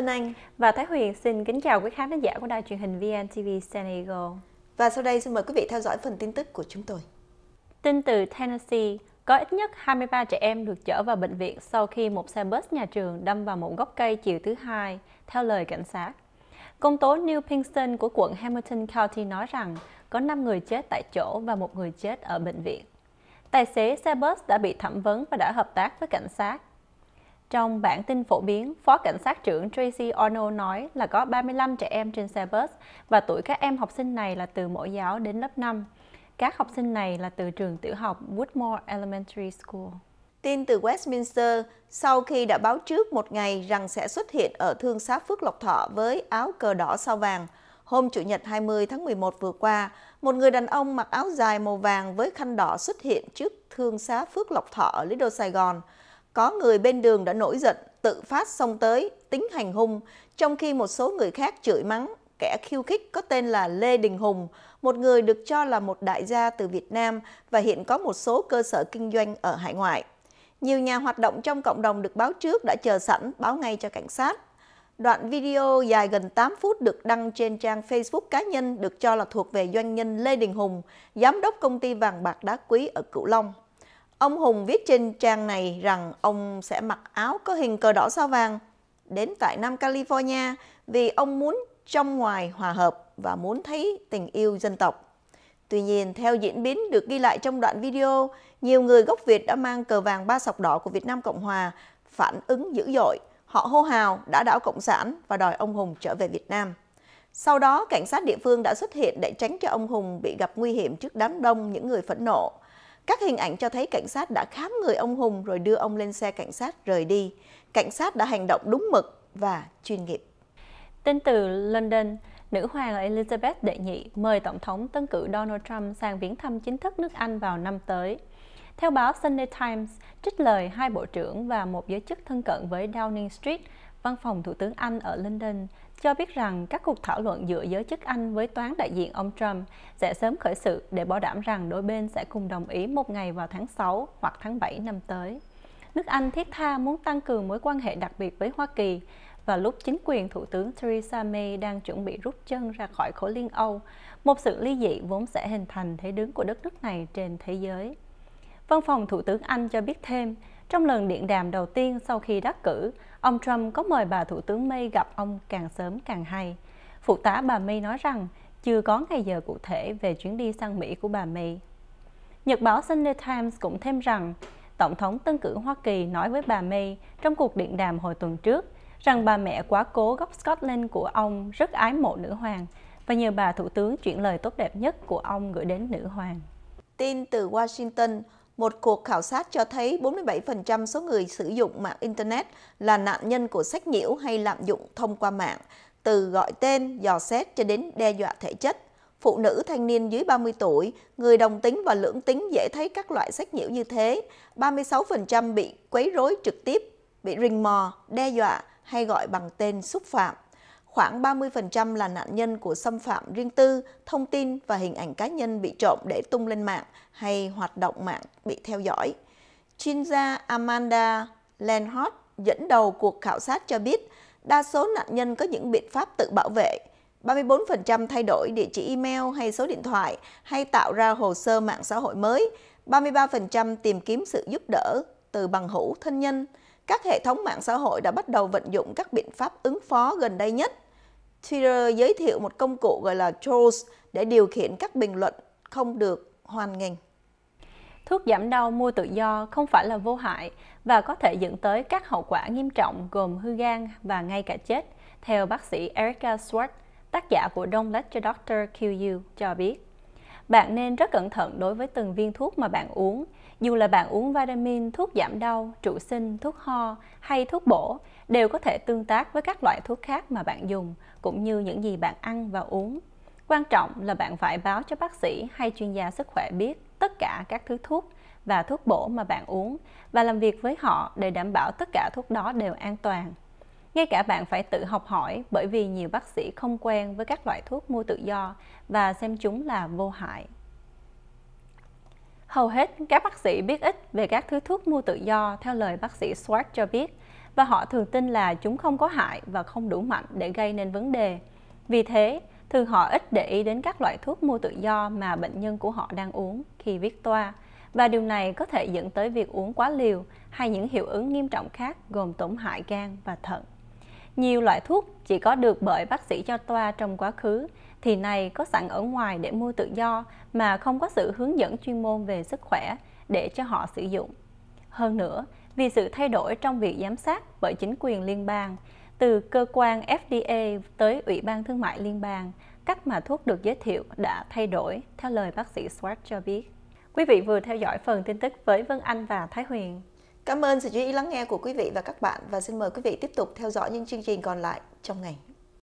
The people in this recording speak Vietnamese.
Vân Anh và Thái Huyền xin kính chào quý khán giả của đài truyền hình VNTV Senegal. Và sau đây xin mời quý vị theo dõi phần tin tức của chúng tôi. Tin từ Tennessee, có ít nhất 23 trẻ em được chở vào bệnh viện sau khi một xe bus nhà trường đâm vào một gốc cây chiều thứ hai, theo lời cảnh sát. Công tố New Kingston của quận Hamilton County nói rằng có 5 người chết tại chỗ và một người chết ở bệnh viện. Tài xế xe bus đã bị thẩm vấn và đã hợp tác với cảnh sát trong bản tin phổ biến, Phó Cảnh sát trưởng Tracy Ono nói là có 35 trẻ em trên xe bus và tuổi các em học sinh này là từ mẫu giáo đến lớp 5. Các học sinh này là từ trường tiểu học Woodmore Elementary School. Tin từ Westminster, sau khi đã báo trước một ngày rằng sẽ xuất hiện ở thương xá Phước Lộc Thọ với áo cờ đỏ sao vàng, hôm Chủ nhật 20 tháng 11 vừa qua, một người đàn ông mặc áo dài màu vàng với khăn đỏ xuất hiện trước thương xá Phước Lộc Thọ ở Lido Sài Gòn. Có người bên đường đã nổi giận, tự phát xông tới, tính hành hung, trong khi một số người khác chửi mắng. Kẻ khiêu khích có tên là Lê Đình Hùng, một người được cho là một đại gia từ Việt Nam và hiện có một số cơ sở kinh doanh ở hải ngoại. Nhiều nhà hoạt động trong cộng đồng được báo trước đã chờ sẵn báo ngay cho cảnh sát. Đoạn video dài gần 8 phút được đăng trên trang Facebook cá nhân được cho là thuộc về doanh nhân Lê Đình Hùng, giám đốc công ty vàng bạc đá quý ở Cửu Long. Ông Hùng viết trên trang này rằng ông sẽ mặc áo có hình cờ đỏ sao vàng đến tại Nam California vì ông muốn trong ngoài hòa hợp và muốn thấy tình yêu dân tộc. Tuy nhiên, theo diễn biến được ghi lại trong đoạn video, nhiều người gốc Việt đã mang cờ vàng ba sọc đỏ của Việt Nam Cộng Hòa phản ứng dữ dội. Họ hô hào đã đảo Cộng sản và đòi ông Hùng trở về Việt Nam. Sau đó, cảnh sát địa phương đã xuất hiện để tránh cho ông Hùng bị gặp nguy hiểm trước đám đông những người phẫn nộ. Các hình ảnh cho thấy cảnh sát đã khám người ông Hùng rồi đưa ông lên xe cảnh sát rời đi. Cảnh sát đã hành động đúng mực và chuyên nghiệp. Tin từ London, nữ hoàng Elizabeth đệ nhị mời Tổng thống tân cử Donald Trump sang viếng thăm chính thức nước Anh vào năm tới. Theo báo Sunday Times, trích lời hai bộ trưởng và một giới chức thân cận với Downing Street, văn phòng Thủ tướng Anh ở London cho biết rằng các cuộc thảo luận giữa giới chức Anh với toán đại diện ông Trump sẽ sớm khởi sự để bảo đảm rằng đôi bên sẽ cùng đồng ý một ngày vào tháng 6 hoặc tháng 7 năm tới. Nước Anh thiết tha muốn tăng cường mối quan hệ đặc biệt với Hoa Kỳ và lúc chính quyền Thủ tướng Theresa May đang chuẩn bị rút chân ra khỏi khối Liên Âu, một sự ly dị vốn sẽ hình thành thế đứng của đất nước này trên thế giới. Văn phòng Thủ tướng Anh cho biết thêm, trong lần điện đàm đầu tiên sau khi đắc cử, ông Trump có mời bà Thủ tướng May gặp ông càng sớm càng hay. Phụ tá bà May nói rằng chưa có ngày giờ cụ thể về chuyến đi sang Mỹ của bà May. Nhật báo Sunday Times cũng thêm rằng Tổng thống tân cử Hoa Kỳ nói với bà May trong cuộc điện đàm hồi tuần trước rằng bà mẹ quá cố gốc Scotland của ông rất ái mộ nữ hoàng và nhờ bà thủ tướng chuyển lời tốt đẹp nhất của ông gửi đến nữ hoàng. Tin từ Washington, một cuộc khảo sát cho thấy 47% số người sử dụng mạng Internet là nạn nhân của sách nhiễu hay lạm dụng thông qua mạng, từ gọi tên, dò xét cho đến đe dọa thể chất. Phụ nữ thanh niên dưới 30 tuổi, người đồng tính và lưỡng tính dễ thấy các loại sách nhiễu như thế. 36% bị quấy rối trực tiếp, bị rình mò, đe dọa hay gọi bằng tên xúc phạm khoảng 30% là nạn nhân của xâm phạm riêng tư, thông tin và hình ảnh cá nhân bị trộm để tung lên mạng hay hoạt động mạng bị theo dõi. Chuyên gia Amanda Lenhart dẫn đầu cuộc khảo sát cho biết đa số nạn nhân có những biện pháp tự bảo vệ. 34% thay đổi địa chỉ email hay số điện thoại hay tạo ra hồ sơ mạng xã hội mới. 33% tìm kiếm sự giúp đỡ từ bằng hữu thân nhân các hệ thống mạng xã hội đã bắt đầu vận dụng các biện pháp ứng phó gần đây nhất. Twitter giới thiệu một công cụ gọi là Trolls để điều khiển các bình luận không được hoàn ngành. Thuốc giảm đau mua tự do không phải là vô hại và có thể dẫn tới các hậu quả nghiêm trọng gồm hư gan và ngay cả chết, theo bác sĩ Erica Swart, tác giả của Don't Let Your Doctor Kill You, cho biết. Bạn nên rất cẩn thận đối với từng viên thuốc mà bạn uống. Dù là bạn uống vitamin, thuốc giảm đau, trụ sinh, thuốc ho hay thuốc bổ, đều có thể tương tác với các loại thuốc khác mà bạn dùng, cũng như những gì bạn ăn và uống. Quan trọng là bạn phải báo cho bác sĩ hay chuyên gia sức khỏe biết tất cả các thứ thuốc và thuốc bổ mà bạn uống và làm việc với họ để đảm bảo tất cả thuốc đó đều an toàn. Ngay cả bạn phải tự học hỏi bởi vì nhiều bác sĩ không quen với các loại thuốc mua tự do và xem chúng là vô hại. Hầu hết các bác sĩ biết ít về các thứ thuốc mua tự do theo lời bác sĩ Swart cho biết và họ thường tin là chúng không có hại và không đủ mạnh để gây nên vấn đề. Vì thế, thường họ ít để ý đến các loại thuốc mua tự do mà bệnh nhân của họ đang uống khi viết toa và điều này có thể dẫn tới việc uống quá liều hay những hiệu ứng nghiêm trọng khác gồm tổn hại gan và thận. Nhiều loại thuốc chỉ có được bởi bác sĩ cho toa trong quá khứ, thì này có sẵn ở ngoài để mua tự do mà không có sự hướng dẫn chuyên môn về sức khỏe để cho họ sử dụng. Hơn nữa, vì sự thay đổi trong việc giám sát bởi chính quyền liên bang, từ cơ quan FDA tới Ủy ban Thương mại Liên bang, cách mà thuốc được giới thiệu đã thay đổi, theo lời bác sĩ Swart cho biết. Quý vị vừa theo dõi phần tin tức với Vân Anh và Thái Huyền. Cảm ơn sự chú ý lắng nghe của quý vị và các bạn và xin mời quý vị tiếp tục theo dõi những chương trình còn lại trong ngày.